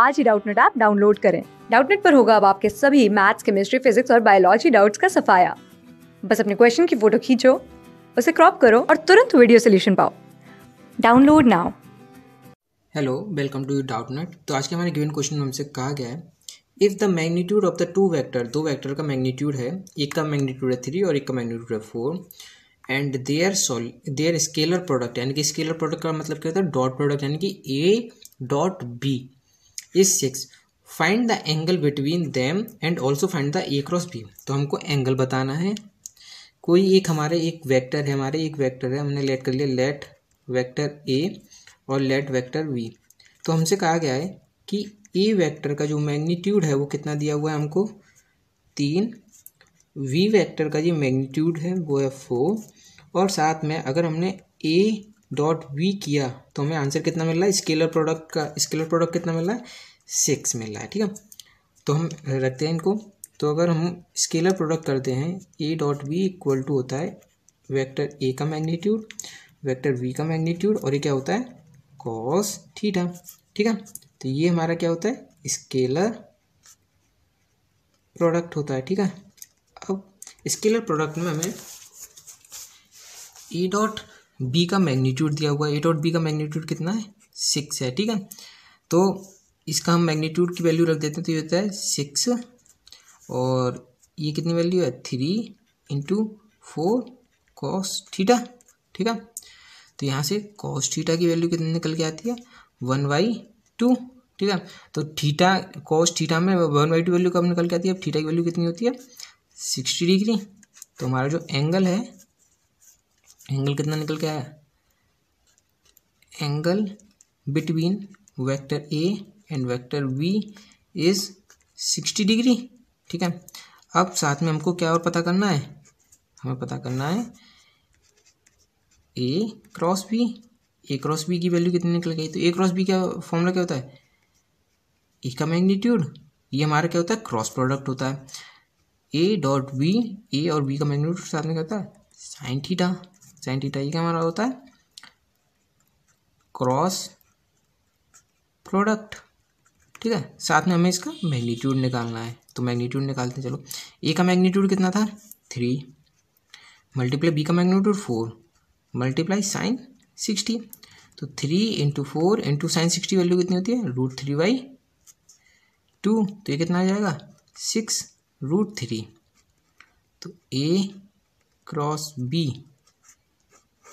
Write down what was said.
आज ही Doubtnut app download करें डाउटनेट पर होगा अब आपके सभी मैथ्स केमिस्ट्री फिजिक्स और बायोलॉजी डाउट्स का सफाया बस अपने क्वेश्चन की फोटो खींचो उसे क्रॉप करो और तुरंत वीडियो सोल्यूशन पाओ download now hello welcome to Doubtnut तो आज के हमारे गिवन क्वेश्चन में हमसे कहा गया है if the magnitude of the two vector दो वेक्टर का मैग्नीट्यूड है एक का मैग्नीट्यूड है थ्री और एक का मैग्नीट्यूड है four and their sole their scalar product यानी कि स्केलर प्रोडक्ट का मतलब क्या होता है डॉट प्रोडक्ट यानी कि A dot B is six find the angle between them and also find the A cross B तो हमको एंगल बताना है कोई एक हमारे एक वेक्टर है हमारे एक वेक्टर है हमने लेट कर लिया लेट वेक्टर ए और लेट वेक्टर वी तो हमसे कहा गया है कि ए वेक्टर का जो मैग्नीट्यूड है वो कितना दिया हुआ है हमको तीन वी वेक्टर का जो मैग्नीट्यूड है वो है फोर और साथ में अगर हमने ए डॉट वी किया तो हमें आंसर कितना मिल रहा है स्केलर प्रोडक्ट का स्केलर प्रोडक्ट कितना मिल रहा है सिक्स मिल रहा है ठीक है तो हम रखते हैं इनको तो अगर हम स्केलर प्रोडक्ट करते हैं A dot V equal to होता है वेक्टर ए का मैग्नीट्यूड वेक्टर वी का मैग्नीट्यूड और ये क्या होता है कॉस थीटा ठीक है तो ये हमारा क्या होता है स्केलर प्रोडक्ट होता है ठीक है अब स्केलर प्रोडक्ट में हमें ई डॉट बी का मैग्नीट्यूड दिया हुआ है ए डॉट बी का मैग्नीट्यूड कितना है सिक्स है ठीक है तो इसका हम मैग्नीट्यूड की वैल्यू रख देते हैं तो ये होता है सिक्स और ये कितनी वैल्यू है three into four cos theta ठीक है तो यहाँ से कॉस थीटा की वैल्यू कितनी निकल के आती है वन बाई टू ठीक है तो थीटा कॉस थीटा में वन बाई टू वैल्यू कब निकल के आती है अब थीटा की वैल्यू कितनी होती है सिक्सटी डिग्री तो हमारा जो एंगल है एंगल कितना निकल के आया angle between vector A and vector B is sixty degree ठीक है अब साथ में हमको क्या और पता करना है हमें पता करना है A cross B A cross B की वैल्यू कितनी निकल गई तो ए क्रॉस बी का फॉर्मूला क्या होता है ए का मैग्नीट्यूड ये हमारा क्या होता है क्रॉस प्रोडक्ट होता है ए डॉट बी ए और बी का मैग्नीट्यूड साथ में क्या होता है साइन थीटा साइन थीटा ये क्या हमारा होता है क्रॉस प्रोडक्ट ठीक है साथ में हमें इसका मैग्नीट्यूड निकालना है तो मैग्नीट्यूड निकालते हैं चलो ए का मैग्नीट्यूड कितना था थ्री मल्टीप्लाई बी का magnitude four multiply sine sixty तो three into four into sine sixty value कितनी होती है रूट थ्री बाई टू तो ये कितना आ जाएगा सिक्स रूट थ्री तो ए क्रॉस बी